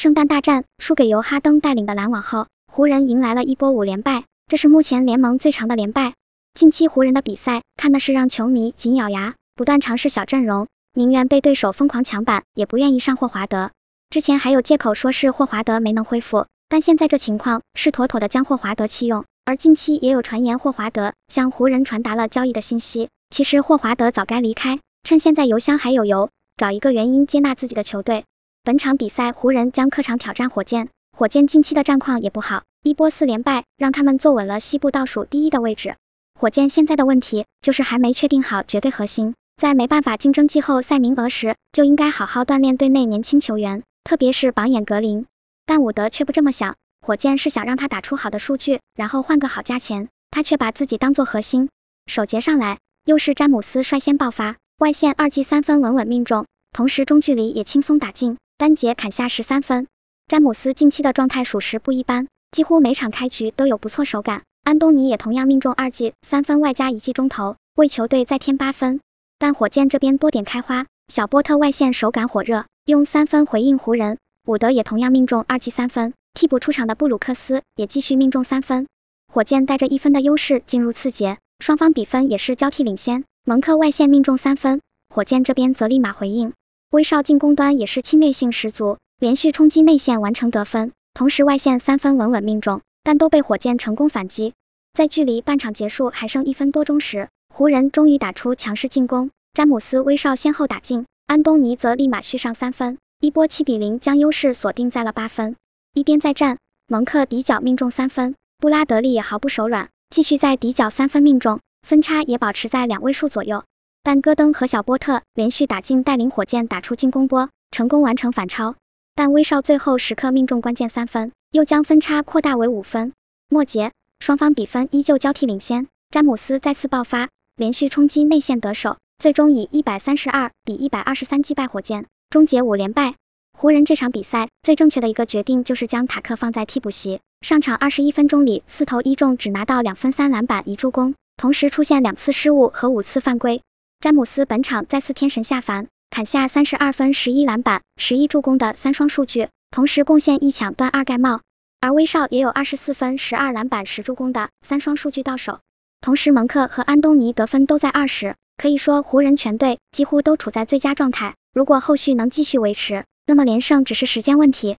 圣诞大战输给由哈登带领的篮网后，湖人迎来了一波五连败，这是目前联盟最长的连败。近期湖人的比赛，看的是让球迷紧咬牙，不断尝试小阵容，宁愿被对手疯狂抢板，也不愿意上霍华德。之前还有借口说是霍华德没能恢复，但现在这情况是妥妥的将霍华德弃用。而近期也有传言，霍华德向湖人传达了交易的信息。其实霍华德早该离开，趁现在油箱还有油，找一个原因接纳自己的球队。本场比赛，湖人将客场挑战火箭。火箭近期的战况也不好，一波四连败，让他们坐稳了西部倒数第一的位置。火箭现在的问题就是还没确定好绝对核心，在没办法竞争季后赛名额时，就应该好好锻炼队内年轻球员，特别是榜眼格林。但伍德却不这么想，火箭是想让他打出好的数据，然后换个好价钱，他却把自己当做核心。首节上来，又是詹姆斯率先爆发，外线二记三分稳稳命中，同时中距离也轻松打进。单节砍下十三分，詹姆斯近期的状态属实不一般，几乎每场开局都有不错手感。安东尼也同样命中二记三分外加一记中投，为球队再添八分。但火箭这边多点开花，小波特外线手感火热，用三分回应湖人。伍德也同样命中二记三分，替补出场的布鲁克斯也继续命中三分。火箭带着一分的优势进入次节，双方比分也是交替领先。蒙克外线命中三分，火箭这边则立马回应。威少进攻端也是侵略性十足，连续冲击内线完成得分，同时外线三分稳稳命中，但都被火箭成功反击。在距离半场结束还剩一分多钟时，湖人终于打出强势进攻，詹姆斯、威少先后打进，安东尼则立马续上三分，一波七比零将优势锁定在了八分。一边再战，蒙克底角命中三分，布拉德利也毫不手软，继续在底角三分命中，分差也保持在两位数左右。但戈登和小波特连续打进，带领火箭打出进攻波，成功完成反超。但威少最后时刻命中关键三分，又将分差扩大为五分。末节双方比分依旧交替领先，詹姆斯再次爆发，连续冲击内线得手，最终以一百三十二比一百二十三击败火箭，终结五连败。湖人这场比赛最正确的一个决定就是将塔克放在替补席，上场二十一分钟里四投一中，只拿到两分三篮板一助攻，同时出现两次失误和五次犯规。詹姆斯本场再次天神下凡，砍下三十二分、十一篮板、十一助攻的三双数据，同时贡献一抢断、二盖帽。而威少也有二十四分、十二篮板、十助攻的三双数据到手。同时，蒙克和安东尼得分都在二十，可以说湖人全队几乎都处在最佳状态。如果后续能继续维持，那么连胜只是时间问题。